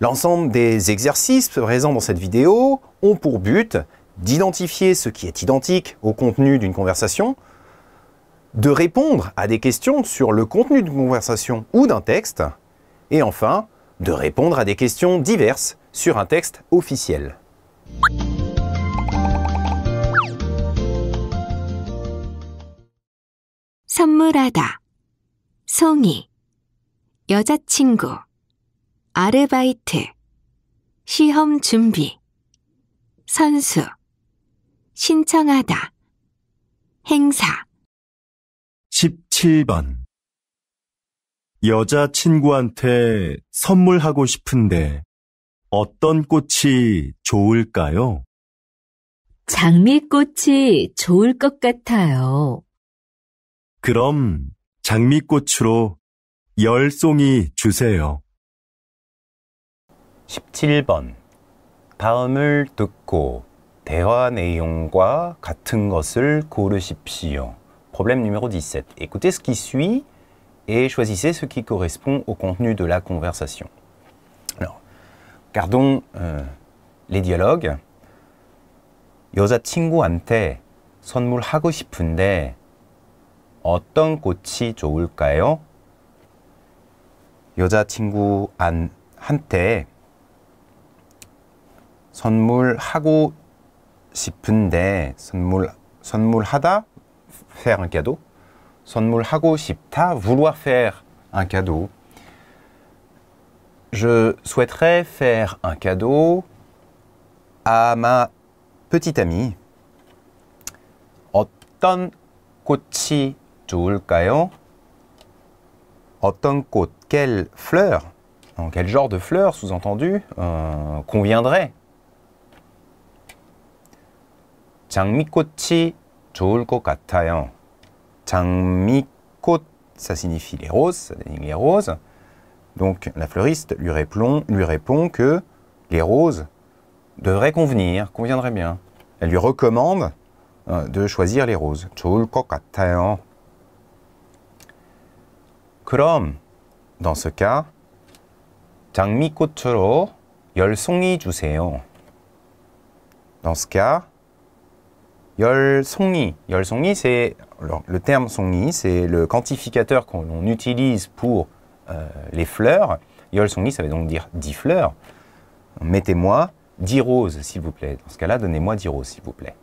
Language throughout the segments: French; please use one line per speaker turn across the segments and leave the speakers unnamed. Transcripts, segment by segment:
L'ensemble des exercices présents dans cette vidéo ont pour but d'identifier ce qui est identique au contenu d'une conversation, de répondre à des questions sur le contenu d'une conversation ou d'un texte, et enfin, de répondre à des questions diverses sur un texte officiel.
선물하다, 여자친구. 아르바이트, 시험 준비, 선수, 신청하다, 행사.
17번. 여자친구한테 선물하고 싶은데 어떤 꽃이 좋을까요?
장미꽃이 좋을 것 같아요.
그럼 장미꽃으로
열 송이 주세요. 17번 다음을 듣고 대화 내용과 같은 것을 고르십시오. Problème numéro 17. Écoutez ce qui suit et choisissez ce qui correspond au contenu de la conversation. Alors, gardons euh, les dialogues. 여자친구한테 선물하고 싶은데 어떤 꽃이 좋을까요? 여자친구한테 선물하고 싶은데 선물 선물하다 faire un cadeau 선물하고 싶다 vouloir faire un cadeau je souhaiterais faire un cadeau à ma petite amie 어떤 꽃이 좋을까요? 어떤 꽃 quelle fleur quel genre de fleur sous-entendu euh, conviendrait 장미꽃이 좋을 것 같아요. 장미꽃, ça signifie les roses, ça les roses. Donc la fleuriste lui répond, lui répond que les roses devraient convenir, conviendraient bien. Elle lui recommande euh, de choisir les roses. 좋을 것 같아요. dans ce cas, 장미꽃으로 열 송이 Dans ce cas, yol songi, c'est le terme songi, c'est le quantificateur qu'on utilise pour euh, les fleurs. Yolsongi, ça veut donc dire 10 fleurs. Mettez-moi 10 roses, s'il vous plaît. Dans ce cas-là, donnez-moi 10 roses, s'il vous plaît.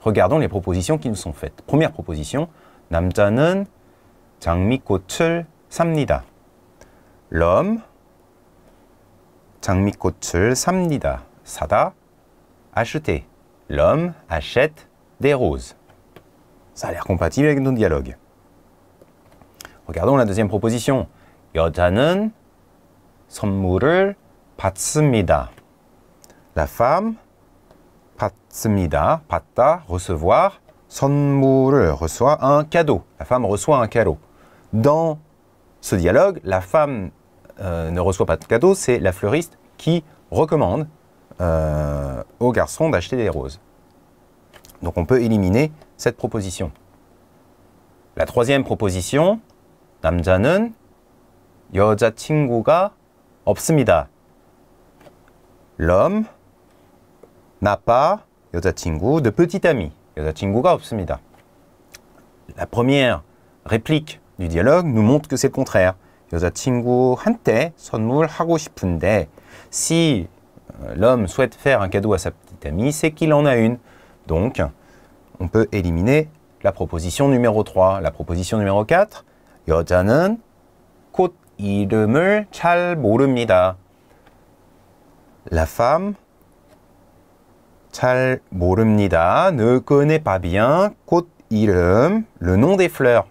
Regardons les propositions qui nous sont faites. Première proposition, 남자는 장미꽃을 삽니다. L'homme 장미꽃을 samnida sada, acheter. L'homme achète des roses. Ça a l'air compatible avec notre dialogue. Regardons la deuxième proposition. 여자는 선물을 받습니다. La femme 받습니다. 받다 recevoir. 선물을 reçoit un cadeau. La femme reçoit un cadeau. Dans ce dialogue, la femme euh, ne reçoit pas de cadeau, c'est la fleuriste qui recommande euh, au garçon d'acheter des roses. Donc on peut éliminer cette proposition. La troisième proposition, 남자는 여자친구가 없습니다. L'homme n'a pas 여자친구 de petit ami. 여자친구가 없습니다. La première réplique du dialogue nous montre que c'est le contraire. 여자친구한테 선물하고 싶은데 si euh, l'homme souhaite faire un cadeau à sa petite amie, c'est qu'il en a une. Donc, on peut éliminer la proposition numéro 3. La proposition numéro 4, La femme Ne connaît pas bien le nom des fleurs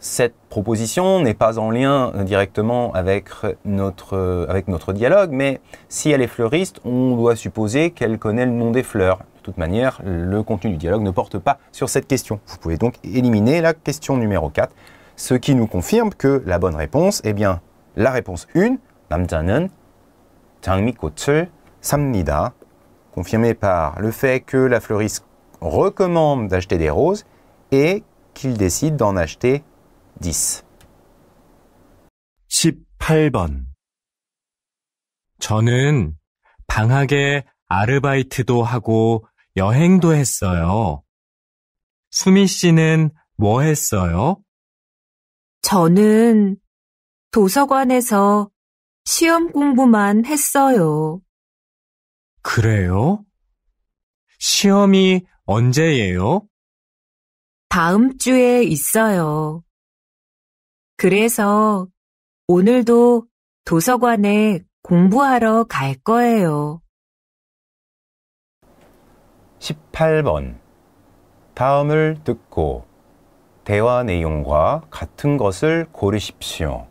cette proposition n'est pas en lien directement avec notre, avec notre dialogue, mais si elle est fleuriste, on doit supposer qu'elle connaît le nom des fleurs. De toute manière, le contenu du dialogue ne porte pas sur cette question. Vous pouvez donc éliminer la question numéro 4, ce qui nous confirme que la bonne réponse est eh bien la réponse 1, confirmée par le fait que la fleuriste recommande d'acheter des roses et qu'il décide d'en acheter 10. 18번 저는 방학에
아르바이트도 하고 여행도 했어요. 수미 씨는 뭐 했어요?
저는 도서관에서 시험 공부만 했어요.
그래요? 시험이 언제예요?
다음 주에 있어요. 그래서 오늘도 도서관에 공부하러 갈 거예요.
18번. 다음을 듣고 대화 내용과 같은 것을 고르십시오.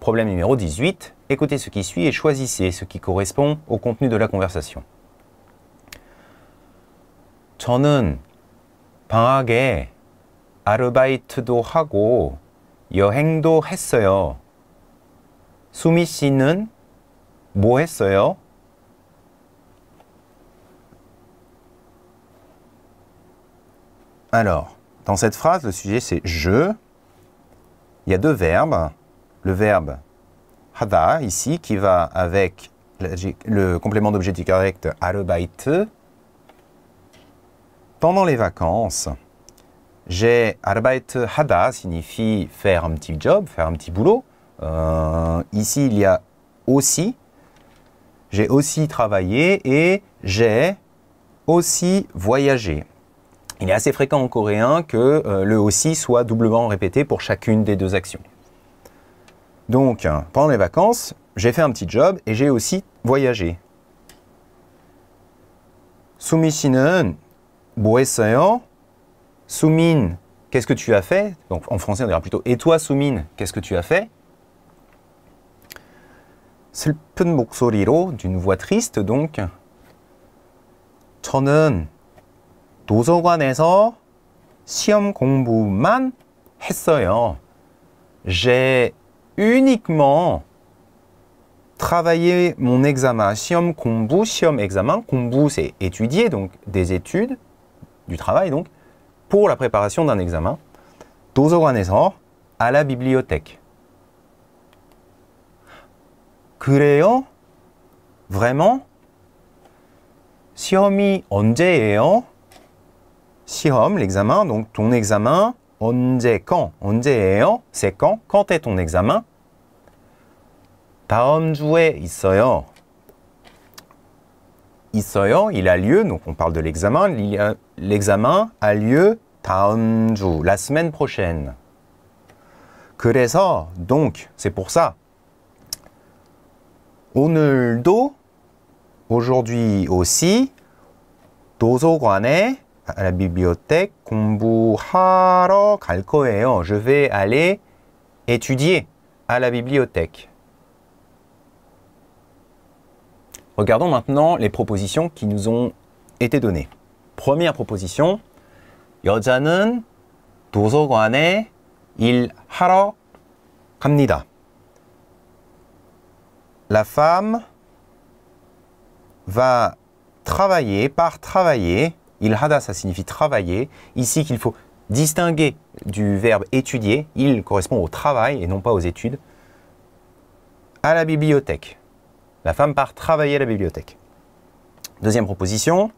Problème numéro 18. Écoutez ce qui suit et choisissez ce qui correspond au contenu de la conversation. 저는 방학에 아르바이트도 하고 Alors, dans cette phrase, le sujet c'est je. Il y a deux verbes. Le verbe hada ici qui va avec le complément d'objet correct arbeite pendant les vacances. J'ai Arbeit Hada, signifie faire un petit job, faire un petit boulot. Euh, ici, il y a aussi. J'ai aussi travaillé et j'ai aussi voyagé. Il est assez fréquent en coréen que euh, le aussi soit doublement répété pour chacune des deux actions. Donc, pendant les vacances, j'ai fait un petit job et j'ai aussi voyagé. 수미 Soumine, qu'est-ce que tu as fait Donc en français, on dira plutôt Et toi, Soumine, qu'est-ce que tu as fait 슬픈 목소리로 d'une voix triste donc 저는 도서관에서 시험 공부만 했어요. J'ai uniquement travaillé mon examen. 시험 공부, 시험 examen. 공부 c'est étudier donc des études, du travail donc pour la préparation d'un examen 도서관에서 à la bibliothèque. 그래요? Vraiment? 시험이 언제예요? 시험, l'examen, donc ton examen, 언제, quand, 언제예요? C'est quand, quand est ton examen? 다음 주에 있어요. Il a lieu. Donc on parle de l'examen. L'examen a lieu la semaine prochaine. donc c'est pour ça. aujourd'hui aussi 도서관에 à la bibliothèque Je vais aller étudier à la bibliothèque. Regardons maintenant les propositions qui nous ont été données. Première proposition, La femme va travailler, par travailler, il hada ça signifie travailler, ici qu'il faut distinguer du verbe étudier, il correspond au travail et non pas aux études, à la bibliothèque. La femme part travailler à la bibliothèque. Deuxième proposition.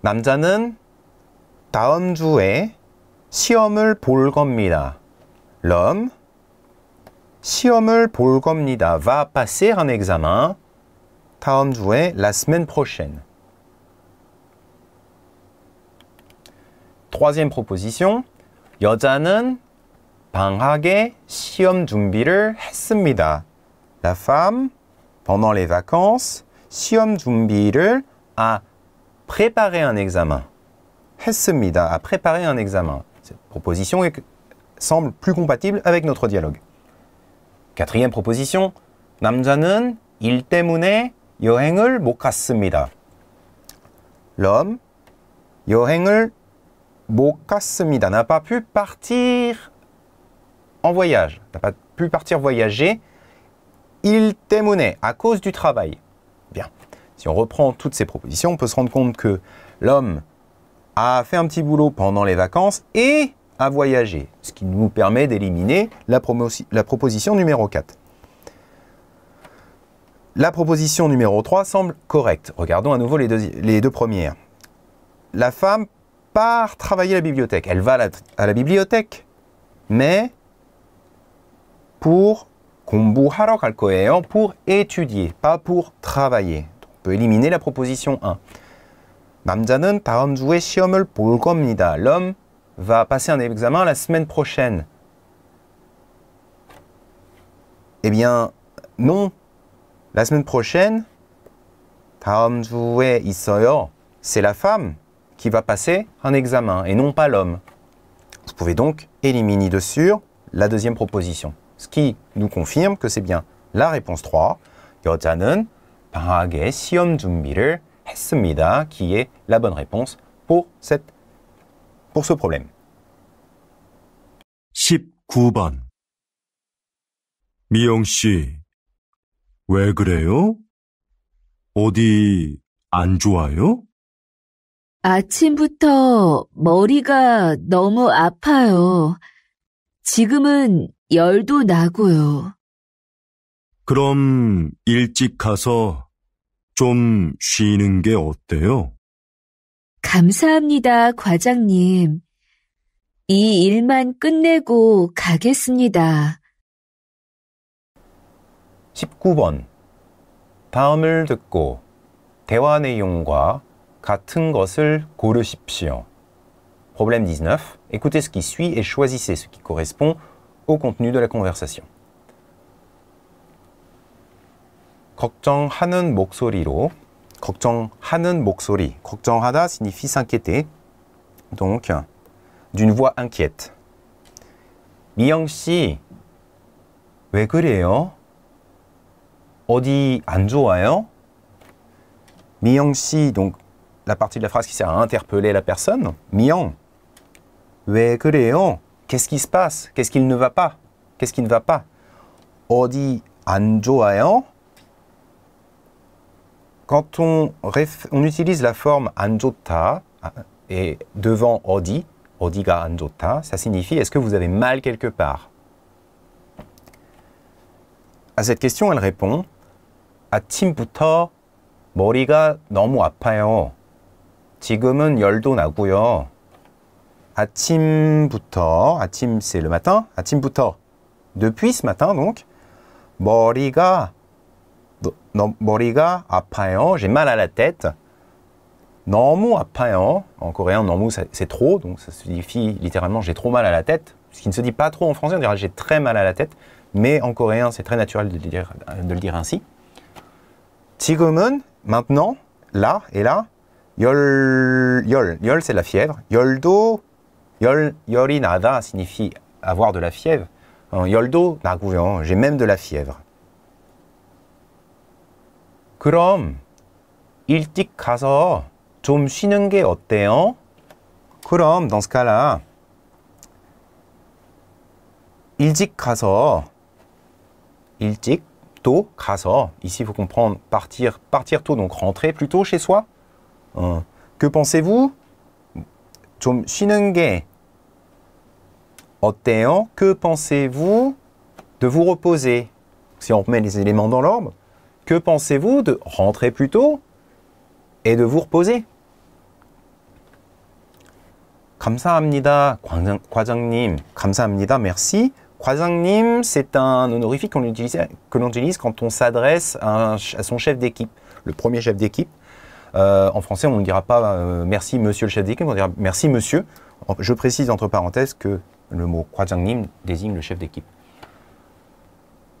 남자는 다음 L'homme va passer un examen la semaine prochaine. Troisième proposition. 시험 했습니다 la femme, pendant les vacances, Siom 준비를 a préparé un examen. 했습니다. A préparé un examen. Cette proposition semble plus compatible avec notre dialogue. Quatrième proposition. 남자는 일 때문에 여행을 못 갔습니다. L'homme 여행을 못 갔습니다 n'a pas pu partir en voyage. N'a pas pu partir voyager il témoignait à cause du travail. Bien. Si on reprend toutes ces propositions, on peut se rendre compte que l'homme a fait un petit boulot pendant les vacances et a voyagé, ce qui nous permet d'éliminer la, proposition numéro 4. La proposition numéro 3 semble correcte. Regardons à nouveau les deux, premières. La femme part travailler à la bibliothèque. Elle va à la bibliothèque, mais pour pour étudier, pas pour travailler. On peut éliminer la proposition 1. L'homme va passer un examen la semaine prochaine. Eh bien, non. La semaine prochaine, C'est la femme qui va passer un examen et non pas l'homme. Vous pouvez donc éliminer de sûr la deuxième proposition. ce qui nous confirme que c'est bien la réponse 3. 여자는 방학에 시험 준비를 했습니다. qui est la bonne réponse pour, cette, pour ce problème. 19번
미영 씨, 왜 그래요? 어디 안 좋아요?
아침부터 머리가 너무 아파요. 지금은 열도 나고요.
그럼 일찍 가서 좀 쉬는 게 어때요?
감사합니다, 과장님. 이 일만 끝내고 가겠습니다.
19번. 다음을 듣고 대화 내용과 같은 것을 고르십시오. Problème 19. Écoutez ce qui suit et choisissez ce qui correspond Contenu de la conversation. Koktong hanen boksori ro. Koktong hanen boksori. Koktong hada signifie s'inquiéter. Donc, d'une voix inquiète. Miyangsi, si, odi anjo aeo. donc la partie de la phrase qui sert à interpeller la personne. Mian, ve qu'est-ce qui se passe Qu'est-ce qu'il ne va pas Qu'est-ce qui ne va pas Odi 안 Quand on, utilise la forme anjota euh, et devant odi »,« 어디가 ga ça signifie est-ce que vous avez mal quelque part À cette question, elle répond 아침부터 머리가 아침부터 아침 c'est le matin 아침부터 depuis ce matin donc 머리가 머리가 아파요 j'ai mal à la tête 너무 아파요 en coréen 너무 c'est trop donc ça signifie littéralement j'ai trop mal à la tête ce qui ne se dit pas trop en français on dirait j'ai très mal à la tête mais en coréen c'est très naturel de le dire, ainsi 지금은 maintenant là et là 열, 열, c'est la fièvre. 열도 Yol, yori nada signifie avoir de la fièvre. En yoldo, naguyon, j'ai même de la fièvre. Kurom, il tik kaso, tum shinenge otteon. Kurom, dans ce cas-là, il tik kaso, il tik to kaso. Ici, il faut comprendre partir, tôt, donc rentrer plutôt chez soi. Euh, que pensez-vous? Tum shinenge otteon que pensez-vous de vous reposer Si on remet les éléments dans l'ordre, que pensez-vous de rentrer plus tôt et de vous reposer 감사합니다, 과장님. 감사합니다, merci. Kwasang-nim, c'est un honorifique que l'on utilise quand on s'adresse à, son chef d'équipe, le premier chef d'équipe. Euh, en français, on ne dira pas euh, merci monsieur le chef d'équipe, on dira merci monsieur. Je précise entre parenthèses que le mot » désigne le chef d'équipe.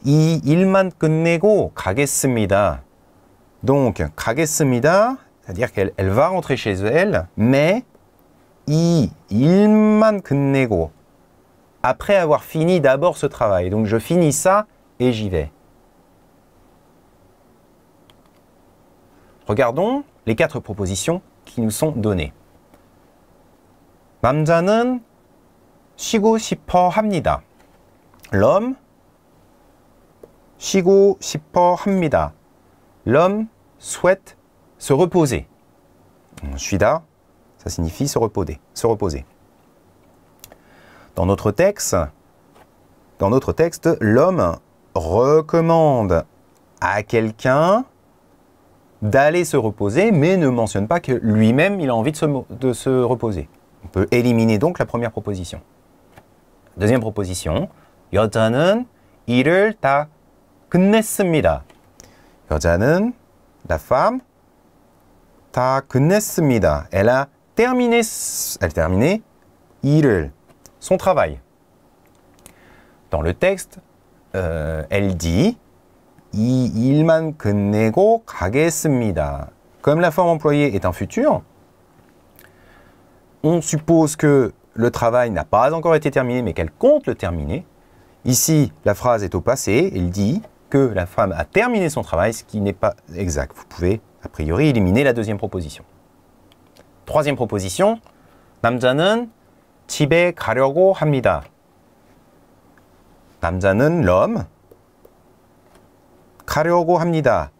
이 일만 끝내고 가겠습니다. Donc, 가겠습니다. C'est-à-dire qu'elle va rentrer chez elle, mais 이 일만 끝내고 après avoir fini d'abord ce travail. Donc, je finis ça et j'y vais. Regardons les quatre propositions qui nous sont données. 남자는 L'homme souhaite se reposer. Shida, ça signifie se reposer, se reposer. Dans notre texte, dans notre texte, l'homme recommande à quelqu'un d'aller se reposer, mais ne mentionne pas que lui-même, il a envie de se reposer. On peut éliminer donc la première proposition. deuxième proposition. 여자는 일을 다 끝냈습니다. 여자는 la femme 다 끝냈습니다. Elle a terminé, elle a terminé 일을 son travail. Dans le texte, euh, elle dit 이 일만 끝내고 가겠습니다. Comme la forme employée est un futur, on suppose que le travail n'a pas encore été terminé, mais qu'elle compte le terminer. Ici, la phrase est au passé, il dit que la femme a terminé son travail, ce qui n'est pas exact. Vous pouvez, a priori, éliminer la deuxième proposition. Troisième proposition, 남자는 집에 가려고 합니다. 남자는 l'homme 가려고 합니다.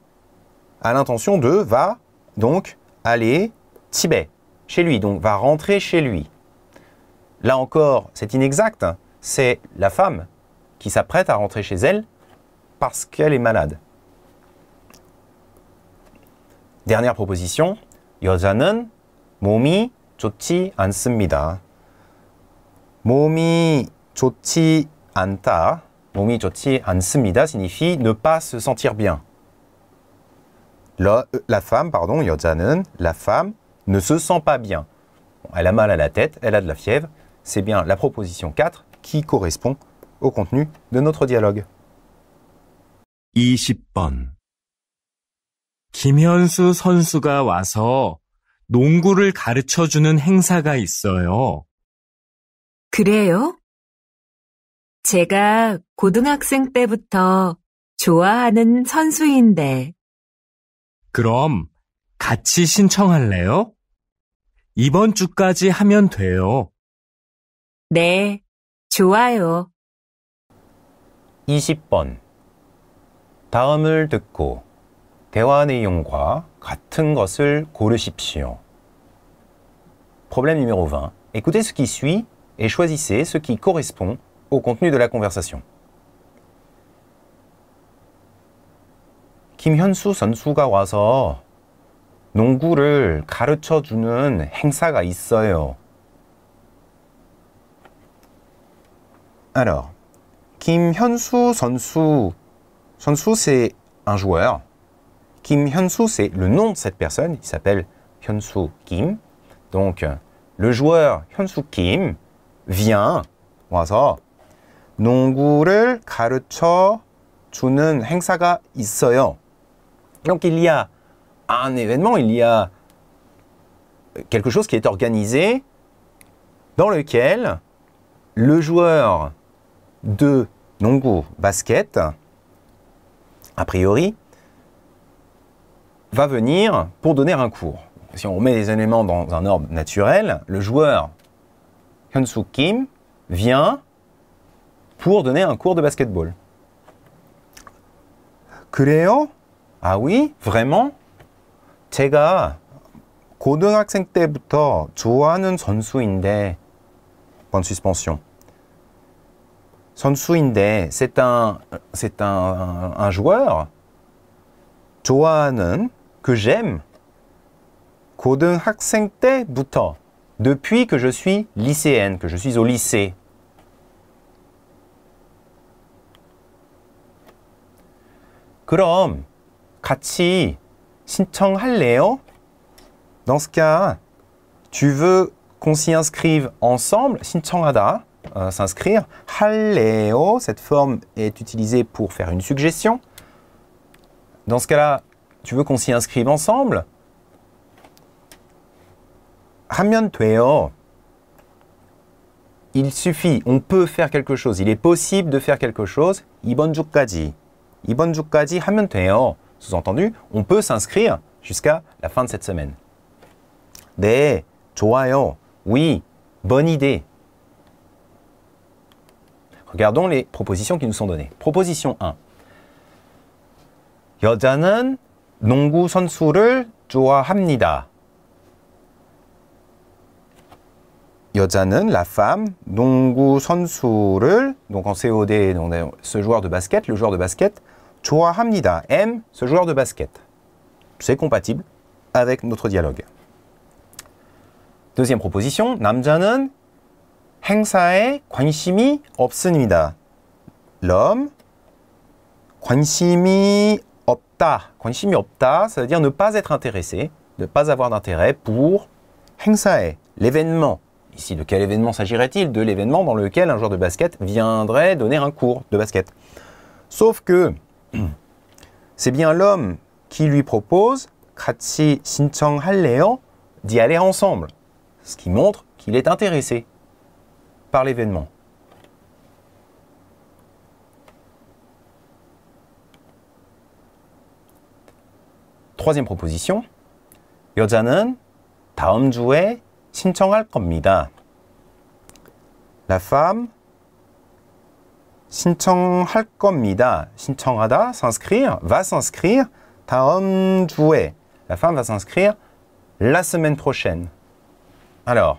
A l'intention de va donc aller Tibet, chez lui, donc va rentrer chez lui. Là encore, c'est inexact. C'est la femme qui s'apprête à rentrer chez elle parce qu'elle est malade. Dernière proposition. 여자는 몸이 좋지 않습니다. 몸이 좋지 않다. signifie ne pas se sentir bien. La, la femme, pardon, 여자는, la femme ne se sent pas bien. Elle a mal à la tête, elle a de la fièvre, c'est bien la proposition 4 qui correspond au contenu de notre dialogue. 20번 김현수
선수가 와서 농구를 가르쳐 주는 행사가 있어요.
그래요? 제가 고등학생 때부터 좋아하는 선수인데.
그럼 같이 신청할래요? 이번 주까지 하면 돼요.
네, 좋아요.
20번. 다음을 듣고 대화 내용과 같은 것을 고르십시오. Problème numéro 20. Écoutez ce qui suit et choisissez ce qui correspond au contenu de la conversation. 김현수 선수가 와서 농구를 가르쳐 주는 행사가 있어요. Alors, Kim Hyun-soo Sonsu. Sonsu, c'est un joueur. Kim Hyun-soo, c'est le nom de cette personne. Il s'appelle Hyunsu soo Kim. Donc, euh, le joueur Hyun-soo Kim vient 와서 Donc, il y a un événement, il y a quelque chose qui est organisé dans lequel le joueur de Nongo Basket, a priori, va venir pour donner un cours. Si on remet les éléments dans un ordre naturel, le joueur Hyunsu Kim vient pour donner un cours de basketball. 그래요? Ah oui, vraiment? 제가 고등학생 때부터 좋아하는 선수인데. Point suspension. 선수인데 c'est un c'est un, joueur que j'aime depuis que je suis lycéenne que je suis au lycée 그럼 Dans ce cas, tu veux qu'on s'y inscrive ensemble, euh, s'inscrire. Halleo, cette forme est utilisée pour faire une suggestion. Dans ce cas-là, tu veux qu'on s'y inscrive ensemble Il suffit, on peut faire quelque chose, il est possible de faire quelque chose. Ibon Jukkaji. Ibon Sous-entendu, on peut s'inscrire jusqu'à la fin de cette semaine. De, Oui, bonne idée. Regardons les propositions qui nous sont données. Proposition 1. 여자는 농구 선수를 좋아합니다. 여자는 la femme, 농구 선수를 donc en COD ce joueur de basket, le joueur de basket 좋아합니다. aime ce joueur de basket. C'est compatible avec notre dialogue. Deuxième proposition, 남자는 행사에 l'homme 관심이 없다. 관심이 ça veut dire ne pas être intéressé, ne pas avoir d'intérêt pour 행사에 l'événement. Ici, de quel événement s'agirait-il De l'événement dans lequel un joueur de basket viendrait donner un cours de basket. Sauf que c'est bien l'homme qui lui propose 같이 신청할래요 d'y aller ensemble, ce qui montre qu'il est intéressé par l'événement. Troisième proposition. 여자는 다음 주에 신청할 겁니다. La femme 신청할 겁니다. 신청하다, s'inscrire, va s'inscrire. 다음 주에. La femme va s'inscrire la semaine prochaine. Alors,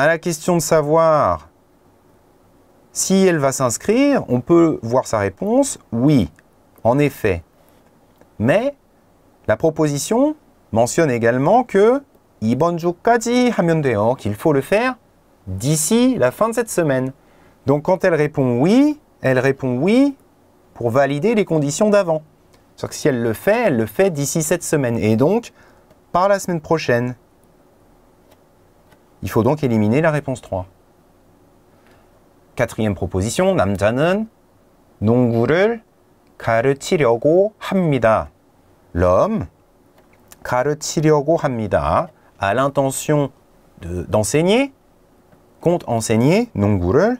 à la question de savoir si elle va s'inscrire, on peut voir sa réponse, oui, en effet. Mais la proposition mentionne également que il qu'il faut le faire d'ici la fin de cette semaine. Donc quand elle répond oui, elle répond oui pour valider les conditions d'avant. Sauf que si elle le fait, elle le fait d'ici cette semaine et donc par la semaine prochaine. Il faut donc éliminer la réponse 3. Quatrième proposition, 남자는 농구를 가르치려고 합니다. L'homme 가르치려고 합니다 a l'intention d'enseigner, compte enseigner, 농구를,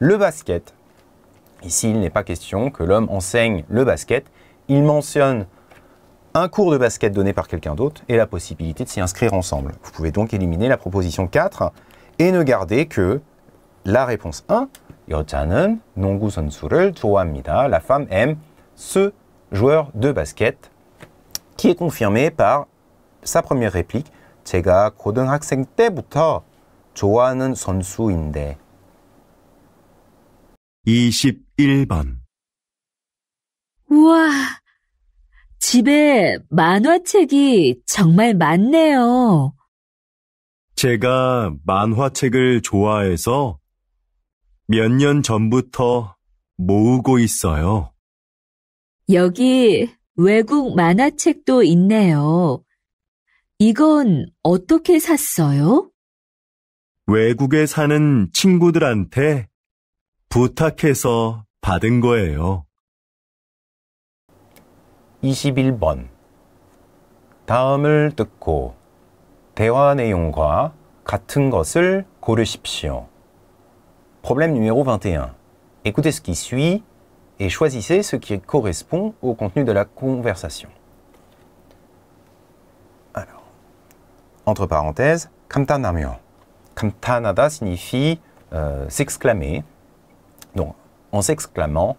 le basket. Ici, il n'est pas question que l'homme enseigne le basket. Il mentionne un cours de basket donné par quelqu'un d'autre et la possibilité de s'y inscrire ensemble. Vous pouvez donc éliminer la proposition 4 et ne garder que la réponse 1. La femme aime ce joueur de basket qui est confirmé par sa première réplique. 21번.
집에 만화책이 정말 많네요.
제가 만화책을 좋아해서 몇 년 전부터 모으고 있어요.
여기 외국 만화책도 있네요. 이건 어떻게 샀어요?
외국에 사는 친구들한테 부탁해서 받은 거예요.
21번 다음을 듣고 대화 내용과 같은 것을 Problème numéro 21. Écoutez ce qui suit et choisissez ce qui correspond au contenu de la conversation. Alors, entre parenthèses, 감탄하며. 감탄하다 signifie euh, s'exclamer. Donc, en s'exclamant,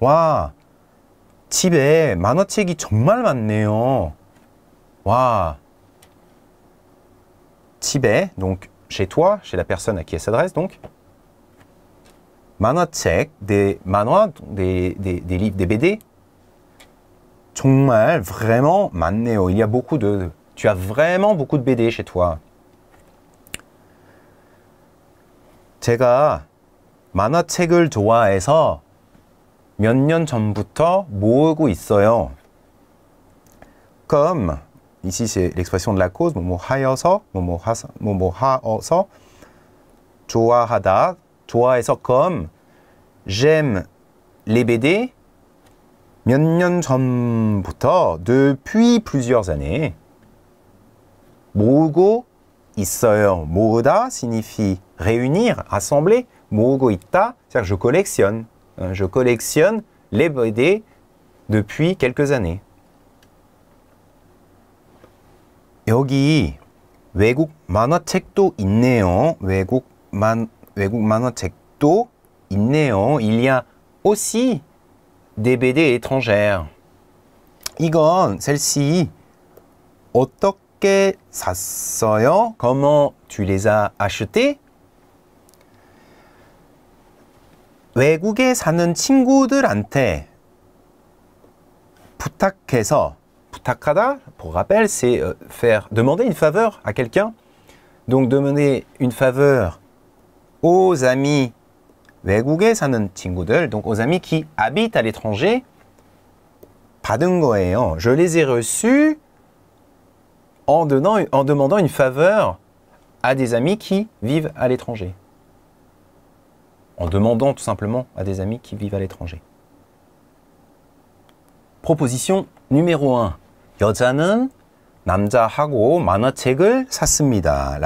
Wa !» 집에 만화책이 정말 많네요. 와. 집에, donc chez toi, chez la personne à qui elle s'adresse donc. 만화책, des 만화, des, des, des, livres, des BD. 정말, vraiment, 많네요. Il y a beaucoup de... Tu as vraiment beaucoup de BD chez toi. 제가 만화책을 좋아해서 몇년 전부터 모으고 있어요. Comme, ici c'est l'expression de la cause, 뭐뭐 하여서, 뭐 뭐 하서, 뭐 뭐 하어서, 좋아하다, 좋아해서 comme, j'aime les BD, 몇 년 전부터 depuis plusieurs années 모으고 있어요. 모으다 signifie réunir, rassembler. 모으고 있다, c'est-à-dire je collectionne. Euh, je collectionne les BD depuis quelques années. Il y a aussi des BD étrangères. 이건 ci 어떻게 Comment tu les as achetés? 외국에 사는 친구들한테 c'est euh, faire demander une faveur à quelqu'un donc demander une faveur aux amis donc aux amis qui habitent à l'étranger 받은 거예요. Je les ai reçus en, en demandant une faveur à des amis qui vivent à l'étranger en demandant tout simplement à des amis qui vivent à l'étranger. Proposition numéro 1. La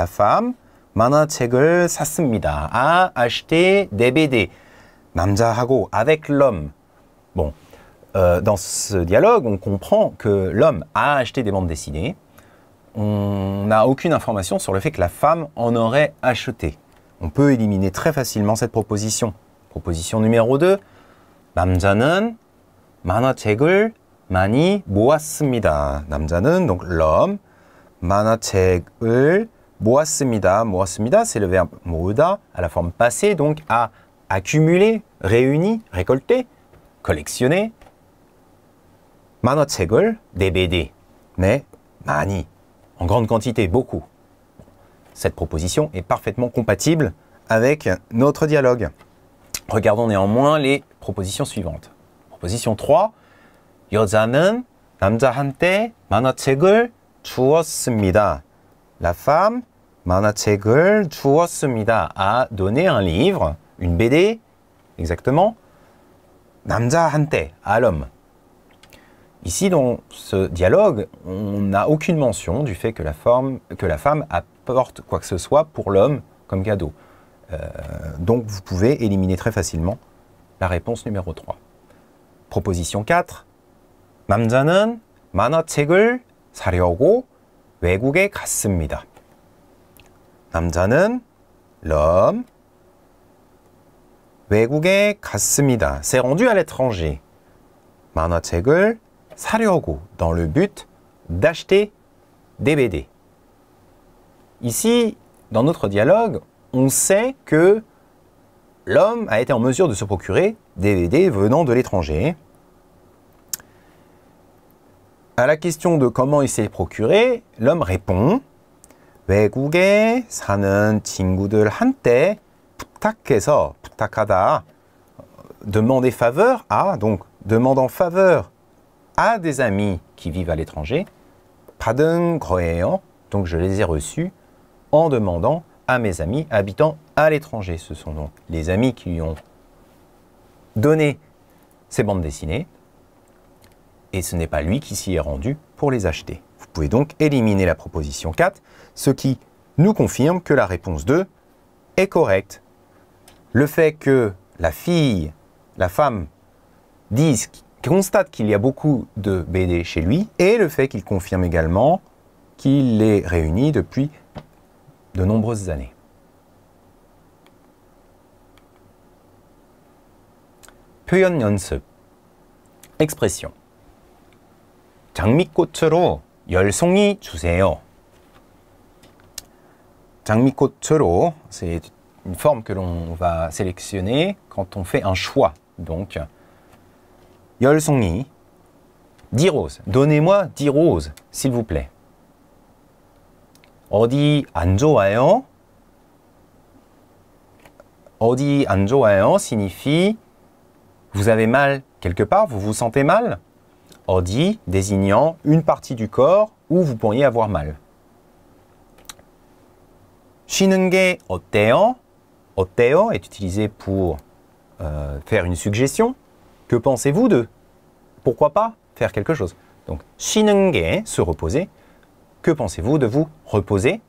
femme 만화책을 A acheté des BD. 남자하고 avec l'homme. Bon, euh, dans ce dialogue, on comprend que l'homme a acheté des bandes dessinées. On n'a aucune information sur le fait que la femme en aurait acheté on peut éliminer très facilement cette proposition. Proposition numéro 2. 남자는 만화책을 많이 모았습니다. 남자는 donc l'homme 만화책을 모았습니다. 모았습니다, c'est le verbe 모으다 à la forme passée donc à accumuler, réunir, récolter, collectionner. 만화책을 des BD mais mani » en grande quantité, beaucoup. Cette proposition est parfaitement compatible avec notre dialogue. Regardons néanmoins les propositions suivantes. Proposition 3. 여자는 남자한테 만화책을 La femme 만화책을 a donné un livre, une BD, exactement, 남자한테, à l'homme. Ici, dans ce dialogue, on n'a aucune mention du fait que la femme a apporte quoi que ce soit pour l'homme comme cadeau. Euh, donc vous pouvez éliminer très facilement la réponse numéro 3. Proposition 4. 남자는 만화책을 사려고 외국에 갔습니다. l'homme 외국에 갔습니다. s'est rendu à l'étranger. 만화책을 사려고 dans le but d'acheter des BD. Ici, dans notre dialogue, on sait que l'homme a été en mesure de se procurer des DVD venant de l'étranger. À la question de comment il s'est procuré, l'homme répond Demandez faveur à donc demandant faveur à des amis qui vivent à l'étranger 받은 donc je les ai reçus en demandant à mes amis habitant à l'étranger. Ce sont donc les amis qui lui ont donné ces bandes dessinées et ce n'est pas lui qui s'y est rendu pour les acheter. Vous pouvez donc éliminer la proposition 4, ce qui nous confirme que la réponse 2 est correcte. Le fait que la fille, la femme, dise, constate qu'il y a beaucoup de BD chez lui et le fait qu'il confirme également qu'il les réunit depuis de nombreuses années. 표현 연습 expression 장미꽃으로 열송이 주세요. 장미꽃으로 c'est une forme que l'on va sélectionner quand on fait un choix. Donc 10 roses. Donnez-moi 10 roses, s'il vous plaît. Odi anjo 좋아요? signifie vous avez mal quelque part, vous vous sentez mal. Odi désignant une partie du corps où vous pourriez avoir mal. Shinenge 게 est utilisé pour euh, faire une suggestion. Que pensez-vous de Pourquoi pas faire quelque chose Donc, shinenge se reposer. Que pensez-vous de vous reposer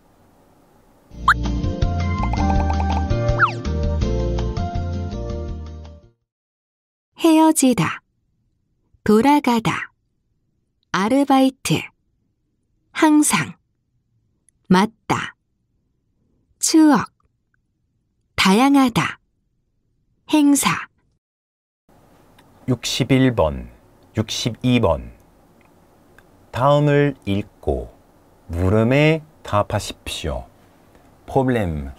헤어지다, 돌아가다, 아르바이트, 항상, 맞다, 추억,
다양하다, 행사. 61번, 62번. 다음을 읽고 물음에 답하십시오. Problème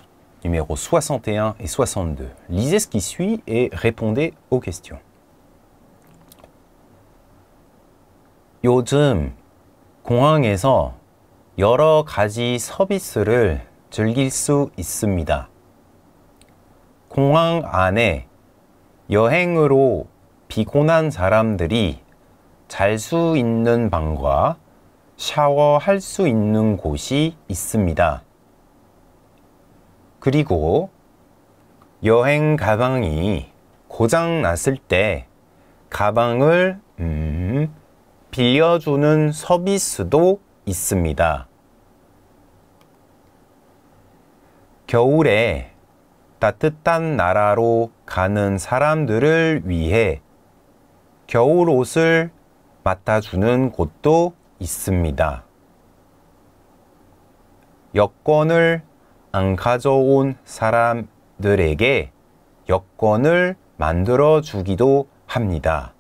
numéro 61 et 62. Lisez ce qui suit et répondez aux questions. 요즘 공항에서 여러 가지 서비스를 즐길 수 있습니다. 공항 안에 여행으로 피곤한 사람들이 잘 수 있는 방과 샤워할 수 있는 곳이 있습니다. 그리고 여행 가방이 고장 났을 때 가방을 음, 빌려주는 서비스도 있습니다. 겨울에 따뜻한 나라로 가는 사람들을 위해 겨울 옷을 맡아주는 곳도 있습니다. 여권을 안 가져온 사람들에게 여권을 만들어 주기도 합니다.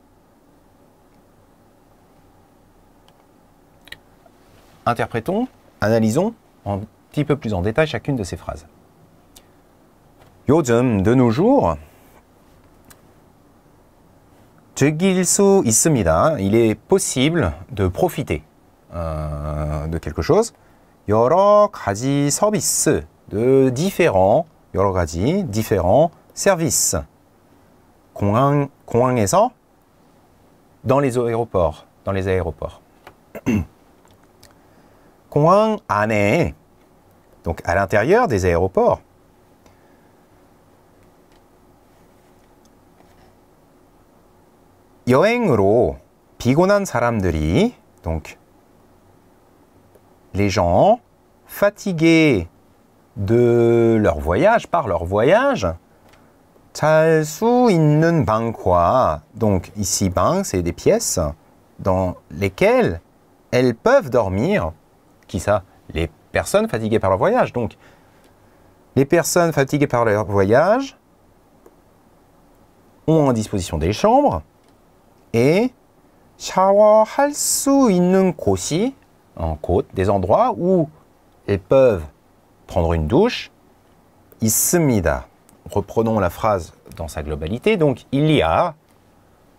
Interprétons, analysons un petit peu plus en détail chacune de ces phrases. 요즘, de nos jours, Il est possible de profiter euh, de quelque chose. 여러 가지 de différents services. dans les aéroports, dans les aéroports. donc à l'intérieur des aéroports Yoengro, 피곤한 donc les gens fatigués de leur voyage par leur voyage donc ici bang, c'est des pièces dans lesquelles elles peuvent dormir qui ça les personnes fatiguées par leur voyage donc les personnes fatiguées par leur voyage ont en disposition des chambres et 샤워할 수 있는 en côte, des endroits où ils peuvent prendre une douche. 있습니다. Reprenons la phrase dans sa globalité. Donc, il y a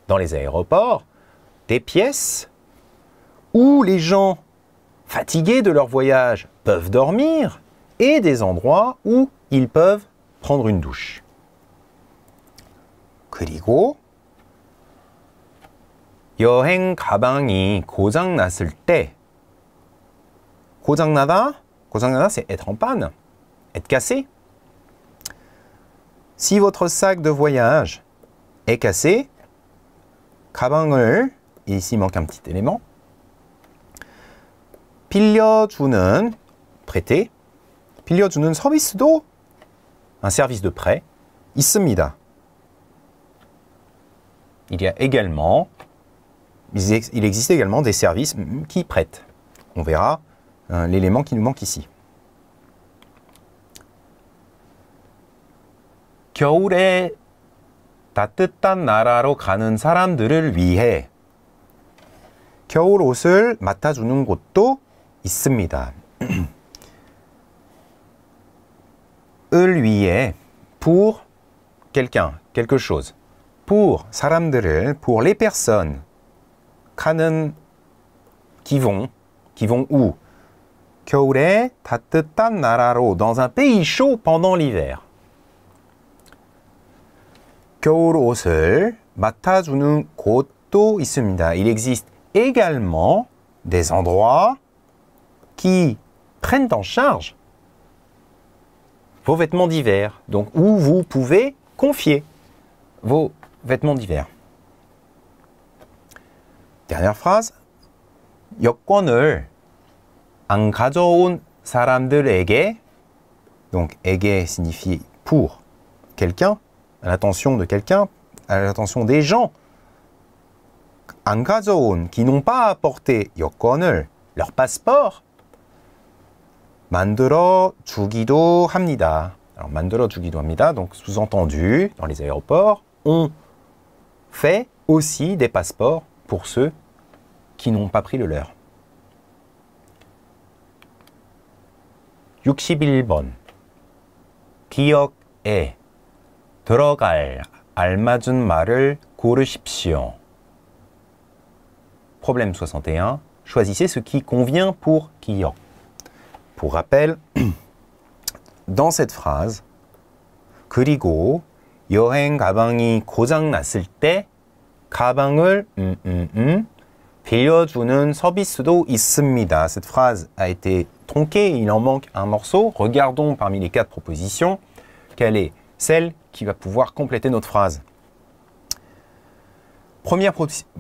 dans les aéroports des pièces où les gens fatigués de leur voyage peuvent dormir et des endroits où ils peuvent prendre une douche. 그리고 여행 가방이 고장 났을 때 고장 나다 고장 c'est être en panne être cassé Si votre sac de voyage est cassé 가방을 et ici manque un petit élément 빌려주는 prêter 빌려주는 서비스도 un service de prêt 있습니다. Il y a également il existe également des services qui prêtent. On verra hein, l'élément qui nous manque ici. 겨울에 따뜻한 나라로 pour quelqu'un, quelque chose. pour 사람들을, pour les personnes vont, qui vont où 겨울에 따뜻한 나라로 dans un pays chaud pendant l'hiver. 겨울 옷을 맡아주는 곳도 있습니다. Il existe également des endroits qui prennent en charge vos vêtements d'hiver, donc où vous pouvez confier vos vêtements d'hiver. Dernière phrase. 여권을 안 가져온 사람들에게 donc ege signifie pour quelqu'un, à l'attention de quelqu'un, à l'attention des gens. 안 가져온 qui n'ont pas apporté 여권을 leur passeport 만들어 주기도 합니다. Alors 만들어 주기도 합니다. Donc sous-entendu dans les aéroports, ont fait aussi des passeports pour ceux qui n'ont pas pris le leur. 61번 기억에 들어갈 알맞은 말을 고르십시오. Problème 61. Choisissez ce qui convient pour 기억. Pour rappel, dans cette phrase, 그리고 여행 가방이 고장 났을 때 가방을 서비스도 있습니다. Cette phrase a été tronquée, il en manque un morceau. Regardons parmi les quatre propositions quelle est celle qui va pouvoir compléter notre phrase. Première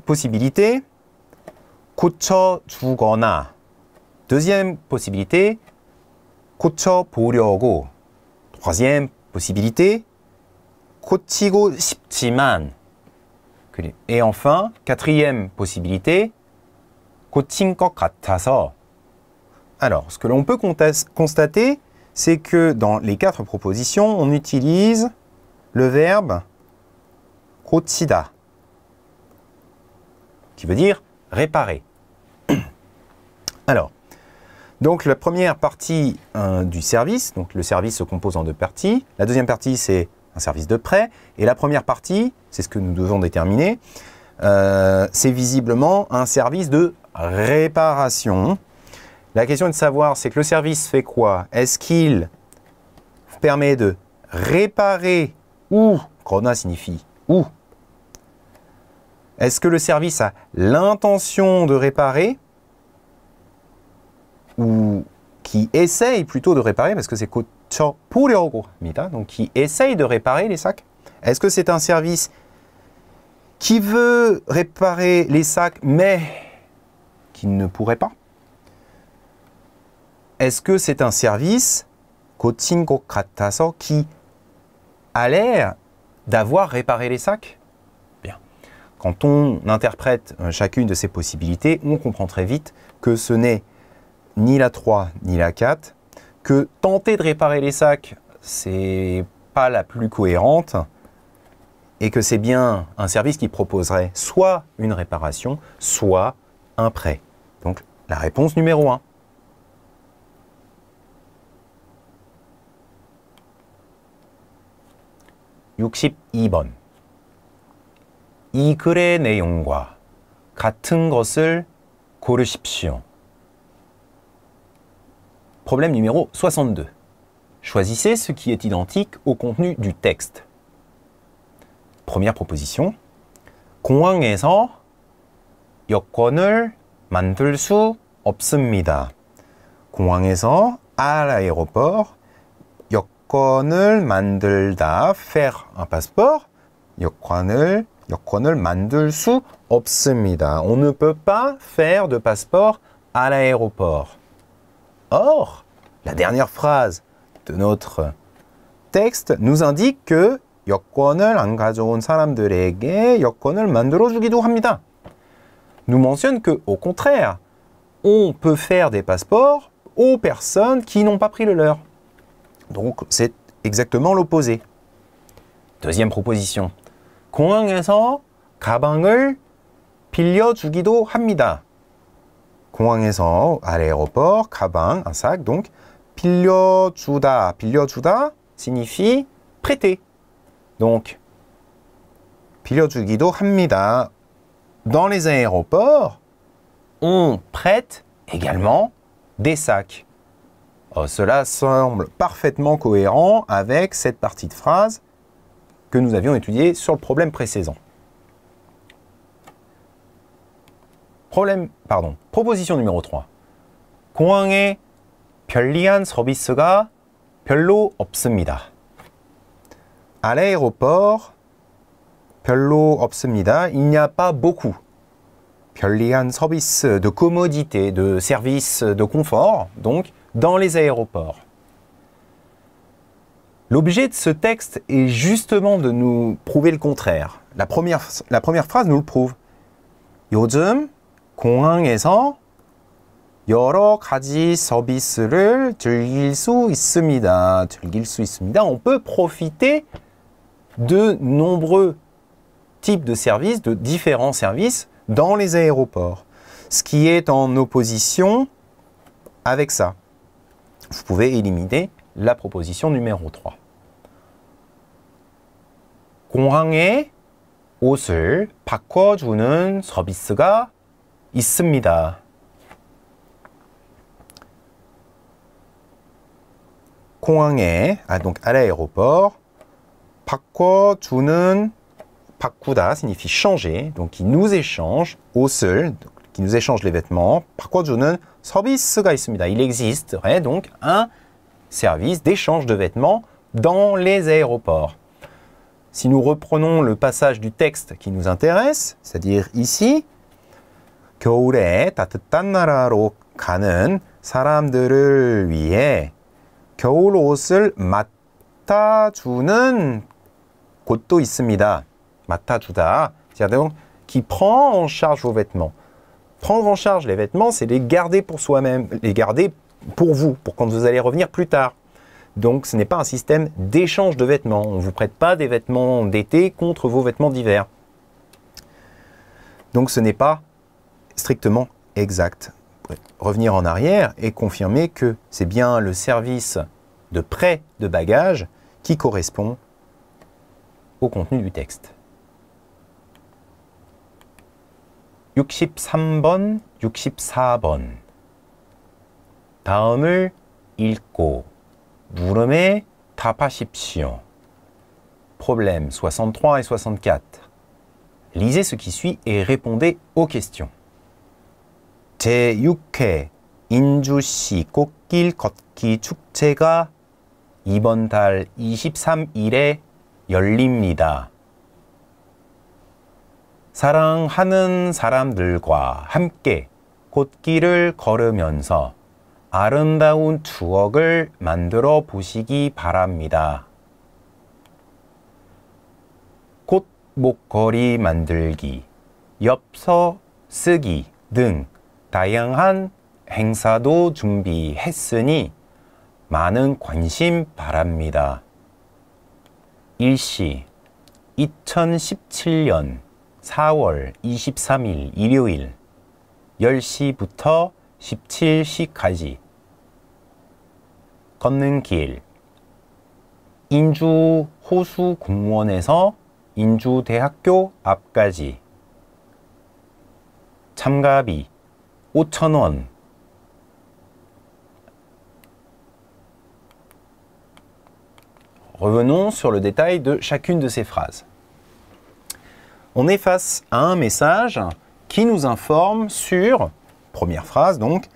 possibilité, 고쳐주거나. Deuxième possibilité, 고쳐보려고. Troisième possibilité, 고치고 싶지만. Et enfin, quatrième possibilité, 고친 Alors, ce que l'on peut constater, c'est que dans les quatre propositions, on utilise le verbe kotsida, qui veut dire réparer. Alors, donc la première partie euh, du service, donc le service se compose en deux parties. La deuxième partie, c'est service de prêt. Et la première partie, c'est ce que nous devons déterminer, euh, c'est visiblement un service de réparation. La question est de savoir, c'est que le service fait quoi Est-ce qu'il permet de réparer ou, Corona signifie ou, est-ce que le service a l'intention de réparer ou qui essaye plutôt de réparer, parce que c'est donc qui essaye de réparer les sacs. Est-ce que c'est un service qui veut réparer les sacs, mais qui ne pourrait pas Est-ce que c'est un service qui a l'air d'avoir réparé les sacs Bien. Quand on interprète euh, chacune de ces possibilités, on comprend très vite que ce n'est ni la 3 ni la 4, que tenter de réparer les sacs, c'est pas la plus cohérente et que c'est bien un service qui proposerait soit une réparation, soit un prêt. Donc la réponse numéro 1. (62번) 이 내용과 같은 것을 고르십시오. Problème numéro 62. Choisissez ce qui est identique au contenu du texte. Première proposition. 공항에서 여권을 만들 수 없습니다. 공항에서 à l'aéroport 여권을 만들다 faire un passeport 여권을 여권을 만들 수 없습니다. On ne peut pas faire de passeport à l'aéroport. Or, la dernière phrase de notre texte nous indique que Nous mentionne que au contraire, on peut faire des passeports aux personnes qui n'ont pas pris le leur. Donc c'est exactement l'opposé. Deuxième proposition. 공항에서 가방을 합니다. 공항에서 à l'aéroport, 가방, un sac, donc 빌려주다, 빌려주다 signifie prêter. Donc 빌려주기도 합니다. Dans les aéroports, on prête également des sacs. Oh, cela semble parfaitement cohérent avec cette partie de phrase que nous avions étudiée sur le problème précédent. Problème, pardon. Proposition numéro 3. 공항에 편리한 서비스가 별로 없습니다. À l'aéroport, 별로 없습니다. Il n'y a pas beaucoup. 편리한 service de commodité, de services de confort, donc dans les aéroports. L'objet de ce texte est justement de nous prouver le contraire. La première, la première phrase nous le prouve. 요즘 on peut profiter de nombreux types de services, de différents services dans les aéroports. Ce qui est en opposition avec ça. Vous pouvez éliminer la proposition numéro 3. 공항에 옷을 서비스가 있습니다. 공항에, donc à l'aéroport, 바꿔주는, 바꾸다 signifie changer, donc il nous échange, au 옷을, qui nous échange les vêtements, 바꿔주는 서비스가 있습니다. Il existerait donc un service d'échange de vêtements dans les aéroports. Si nous reprenons le passage du texte qui nous intéresse, c'est-à-dire ici, qui prend en charge vos vêtements. Prendre en charge les vêtements, c'est les garder pour soi-même, les garder pour vous, pour quand vous allez revenir plus tard. Donc ce n'est pas un système d'échange de vêtements. On ne vous prête pas des vêtements d'été contre vos vêtements d'hiver. Donc ce n'est pas strictement exact. Revenir en arrière et confirmer que c'est bien le service de prêt de bagages qui correspond au contenu du texte. 63번, 64번. 다음을 읽고 물음에 답하십시오. Problème 63 et 64. Lisez ce qui suit et répondez aux questions. 제6회 인주시 꽃길 걷기 축제가 이번 달 23일에 열립니다. 사랑하는 사람들과 함께 꽃길을 걸으면서 아름다운 추억을 만들어 보시기 바랍니다. 꽃 목걸이 만들기, 엽서 쓰기 등 다양한 행사도 준비했으니 많은 관심 바랍니다. 일시 2017년 4월 23일 일요일 10시부터 17시까지 걷는 길 인주 호수 공원에서 인주대학교 앞까지 참가비 Revenons sur le détail de chacune de ces phrases. On est face à un message qui nous informe sur, première phrase donc,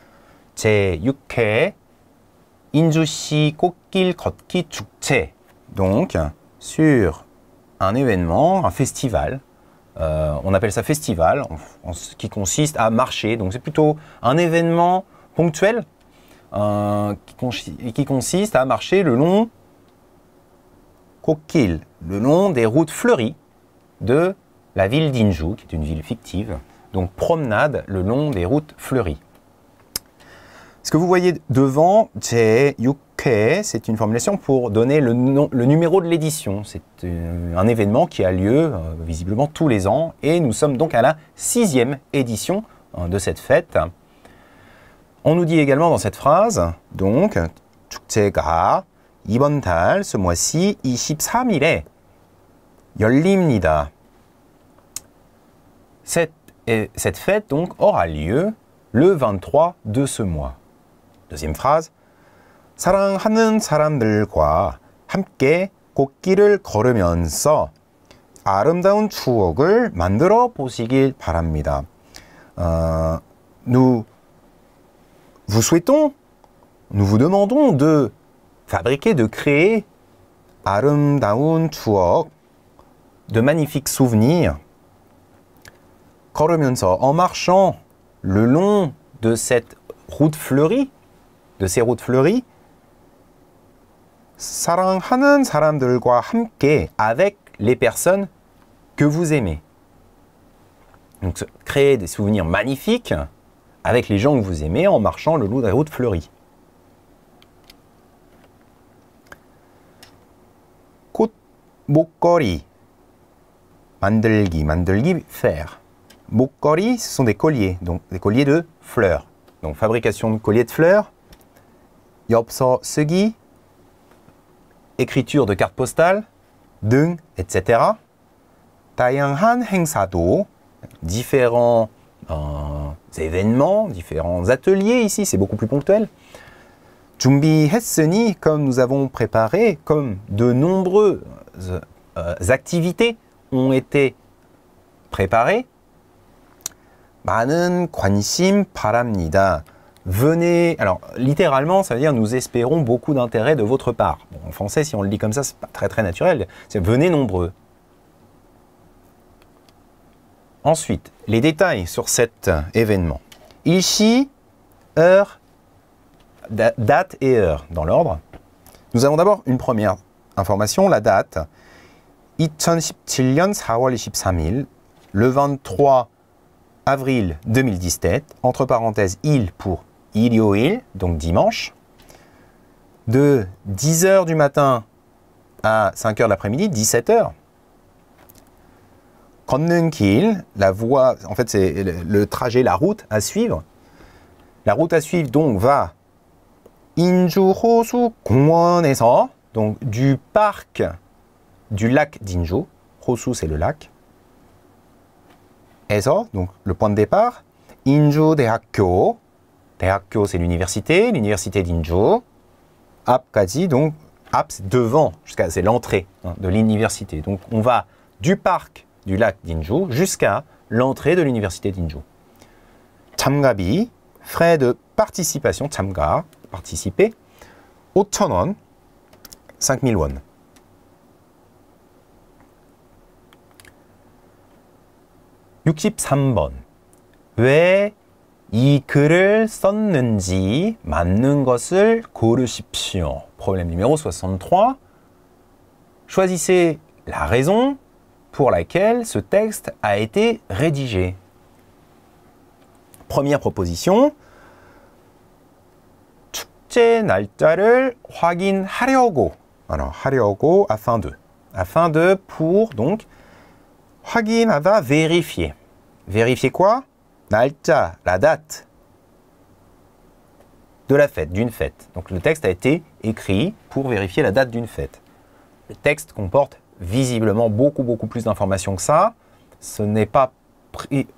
Te Donc, sur un événement, un festival euh, on appelle ça festival, qui consiste à marcher. Donc c'est plutôt un événement ponctuel euh, qui, consiste à marcher le long le long des routes fleuries de la ville d'Inju, qui est une ville fictive. Donc promenade le long des routes fleuries. Ce que vous voyez devant, c'est c'est une formulation pour donner le, numéro de l'édition. C'est euh, un événement qui a lieu euh, visiblement tous les ans et nous sommes donc à la sixième édition euh, de cette fête. On nous dit également dans cette phrase, donc, ce mois Cette, cette fête donc aura lieu le 23 de ce mois. Deuxième phrase, 사랑하는 사람들과 함께 곡길을 걸으면서 아름다운 추억을 만들어 보시길 바랍니다. 어, nous vous souhaitons, nous vous demandons de fabriquer, de créer 아름다운 추억, de magnifiques souvenirs. 걸으면서 en marchant le long de cette route fleurie, de ces routes fleuries, 사랑하는 avec les personnes que vous aimez. Donc créer des souvenirs magnifiques avec les gens que vous aimez en marchant le long des route fleuries. 꽃 목걸이 mandelgi, mandelgi faire. ce sont des colliers, donc des colliers de fleurs. Donc fabrication de colliers de fleurs. Yopso segi, écriture de cartes postale, 등, etc. 다양한 행사도, différents euh, événements, différents ateliers ici, c'est beaucoup plus ponctuel. Jumbi Hesseni, comme nous avons préparé, comme de nombreuses euh, activités ont été préparées, 많은 관심 바랍니다. Venez, alors littéralement, ça veut dire nous espérons beaucoup d'intérêt de votre part. en français, si on le dit comme ça, c'est pas très très naturel. C'est venez nombreux. Ensuite, les détails sur cet événement. Ici, heure, date et heure dans l'ordre. Nous avons d'abord une première information, la date. 2017 le 23 avril 2017, entre parenthèses il pour Ilioil, donc dimanche, de 10h du matin à 5h de l'après-midi, 17h. Konnenkil, la voie, en fait c'est le trajet, la route à suivre. La route à suivre donc va Inju-Hosu donc du parc du lac d'Injo. Hosu c'est le lac. Eso, donc le point de départ. injo de c'est l'université, l'université d'Injo. Apkadi, donc, Ap, c'est devant, jusqu'à, c'est l'entrée hein, de l'université. Donc, on va du parc du lac d'Injo jusqu'à l'entrée de l'université d'Injo. Tamgabi, frais de participation, tamga, participer. Otonon, 5000 won. 번. 왜이 글을 썼는지 맞는 Problème numéro 63. Choisissez la raison pour laquelle ce texte a été rédigé. Première proposition. 축제 날짜를 확인하려고. Alors, 하려고 afin de. Afin de pour donc 확인하다 vérifier. Vérifier quoi Malta, la date de la fête, d'une fête. Donc le texte a été écrit pour vérifier la date d'une fête. Le texte comporte visiblement beaucoup beaucoup plus d'informations que ça. Ce n'est pas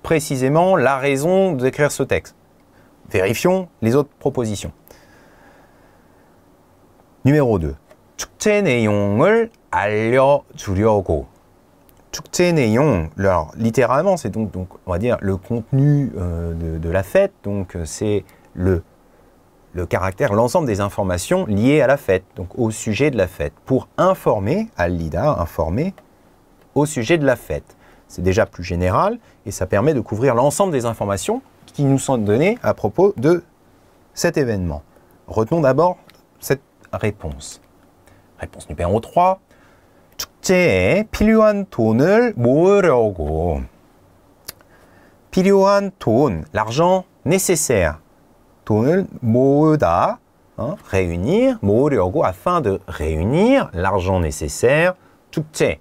précisément la raison d'écrire ce texte. Vérifions les autres propositions. Numéro 2 alors littéralement, c'est donc, on va dire, le contenu euh, de, la fête, donc euh, c'est le, caractère, l'ensemble des informations liées à la fête, donc au sujet de la fête, pour informer, al-lida, informer, au sujet de la fête. C'est déjà plus général et ça permet de couvrir l'ensemble des informations qui nous sont données à propos de cet événement. Retenons d'abord cette réponse. Réponse numéro 3, 축제에 필요한 돈을 모으려고 필요한 돈, l'argent nécessaire 돈을 모으다 réunir, 모으려고 afin de réunir l'argent nécessaire 축제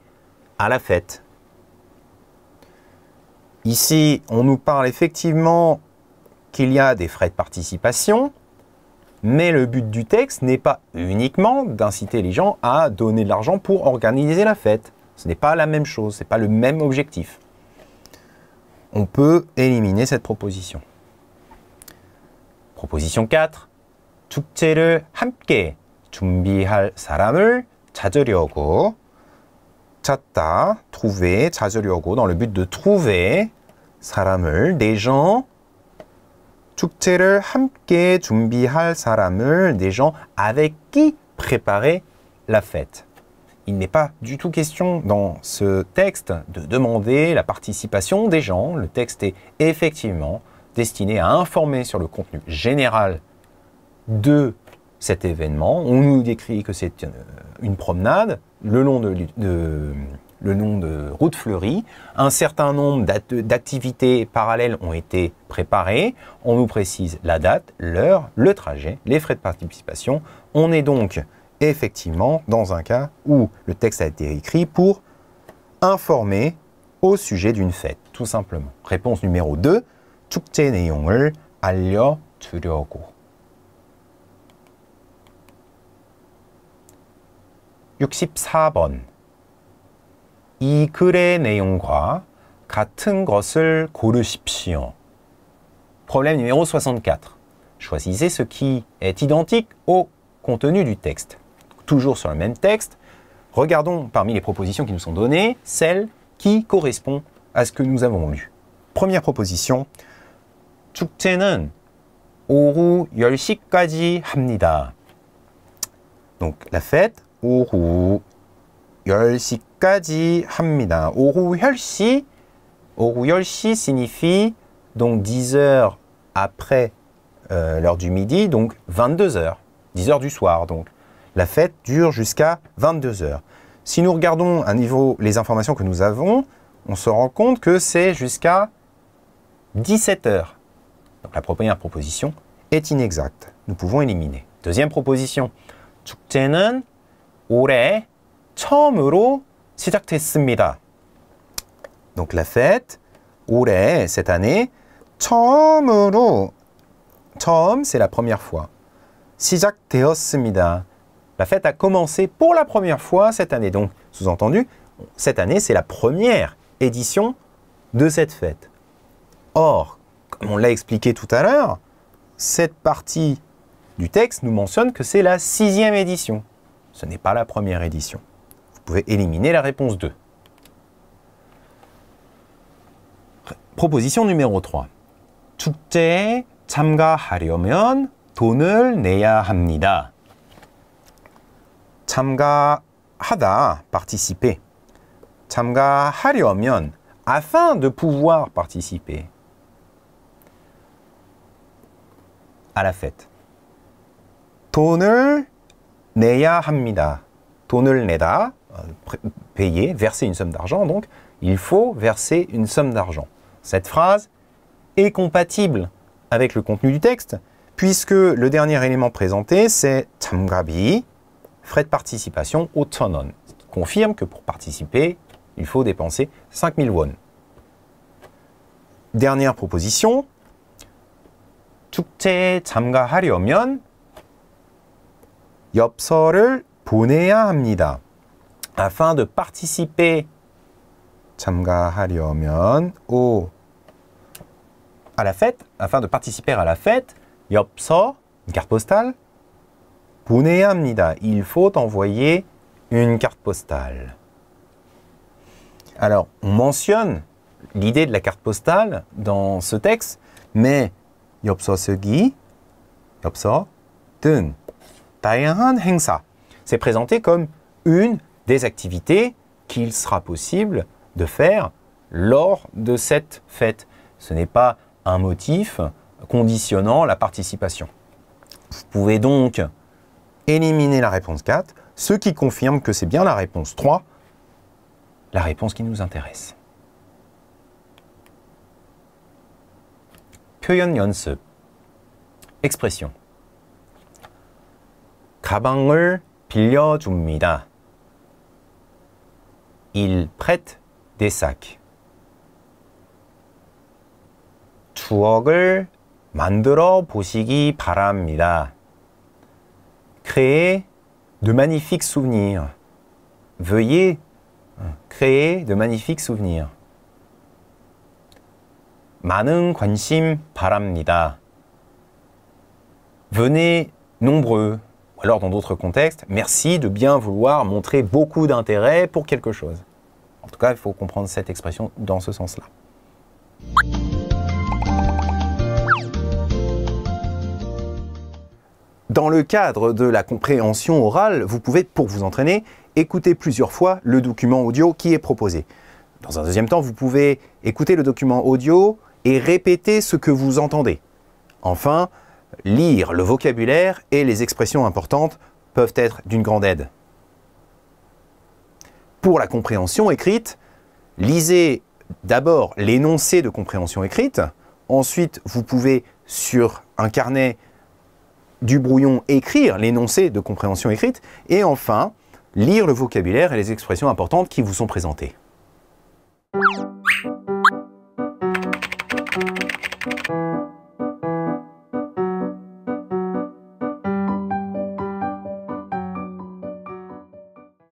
à la fête. Ici, on nous parle effectivement qu'il y a des frais de participation, mais le but du texte n'est pas uniquement d'inciter les gens à donner de l'argent pour organiser la fête. Ce n'est pas la même chose, ce n'est pas le même objectif. On peut éliminer cette proposition. Proposition 4. 축제를 함께 준비할 사람을 찾으려고 찾다, trouver, dans le but de trouver 사람을 des gens 함께 des gens avec qui préparer la fête. Il n'est pas du tout question dans ce texte de demander la participation des gens. Le texte est effectivement destiné à informer sur le contenu général de cet événement. On nous décrit que c'est euh, une promenade le long de, de le nom de route fleurie. Un certain nombre d'activités parallèles ont été préparées. On nous précise la date, l'heure, le trajet, les frais de participation. On est donc effectivement dans un cas où le texte a été écrit pour informer au sujet d'une fête, tout simplement. Réponse numéro 2. 축제 내용을 번이 글의 같은 것을 고르십시오. Problème numéro 64. Choisissez ce qui est identique au contenu du texte. Toujours sur le même texte, regardons parmi les propositions qui nous sont données celle qui correspond à ce que nous avons lu. Première proposition. Donc la fête 오후 10시까지 합니다. 오후 signifie donc 10 heures après euh, l'heure du midi, donc 22 heures, 10 heures du soir. Donc la fête dure jusqu'à 22 heures. Si nous regardons à niveau les informations que nous avons, on se rend compte que c'est jusqu'à 17 heures. Donc la première proposition est inexacte. Nous pouvons éliminer. Deuxième proposition. Donc la fête 올해 cette année 처음으로 c'est la première fois 시작되었습니다. La fête a commencé pour la première fois cette année. Donc sous-entendu cette année c'est la première édition de cette fête. Or, comme on l'a expliqué tout à l'heure, cette partie du texte nous mentionne que c'est la sixième édition. Ce n'est pas la première édition. Vous pouvez éliminer la réponse 2. Proposition numéro 3. 축제에 참가하려면 돈을 내야 합니다. 참가하다, participer. 참가하려면, afin de pouvoir participer. À la fête. 돈을 내야 합니다. 돈을 내다, payer, verser une somme d'argent, donc il faut verser une somme d'argent. Cette phrase est compatible avec le contenu du texte, puisque le dernier élément présenté, c'est tamgabi »,« frais de participation au tonon, ce qui confirme que pour participer, il faut dépenser 5000 won. Dernière proposition, 축제에 참가하려면 엽서를 보내야 합니다 afin de participer à la fête afin de participer à la fête carte postale Il faut envoyer une carte postale. Alors, on mentionne l'idée de la carte postale dans ce texte, mais 엽서 쓰기 엽서 다양한 행사 c'est présenté comme une des activités qu'il sera possible de faire lors de cette fête. Ce n'est pas un motif conditionnant la participation. Vous pouvez donc éliminer la réponse 4, ce qui confirme que c'est bien la réponse 3, la réponse qui nous intéresse. 표현 expression 가방을 Il prête des sacs. 추억을 만들어 보시기 바랍니다. Créer de magnifiques souvenirs. Veuillez créer de magnifiques souvenirs. 많은 관심 바랍니다. Venez nombreux. alors dans d'autres contextes, merci de bien vouloir montrer beaucoup d'intérêt pour quelque chose. En tout cas, il faut comprendre cette expression dans ce sens-là. Dans le cadre de la compréhension orale, vous pouvez, pour vous entraîner, écouter plusieurs fois le document audio qui est proposé. Dans un deuxième temps, vous pouvez écouter le document audio et répéter ce que vous entendez. Enfin, lire le vocabulaire et les expressions importantes peuvent être d'une grande aide. Pour la compréhension écrite, lisez d'abord l'énoncé de compréhension écrite, ensuite vous pouvez sur un carnet du brouillon écrire l'énoncé de compréhension écrite, et enfin lire le vocabulaire et les expressions importantes qui vous sont présentées.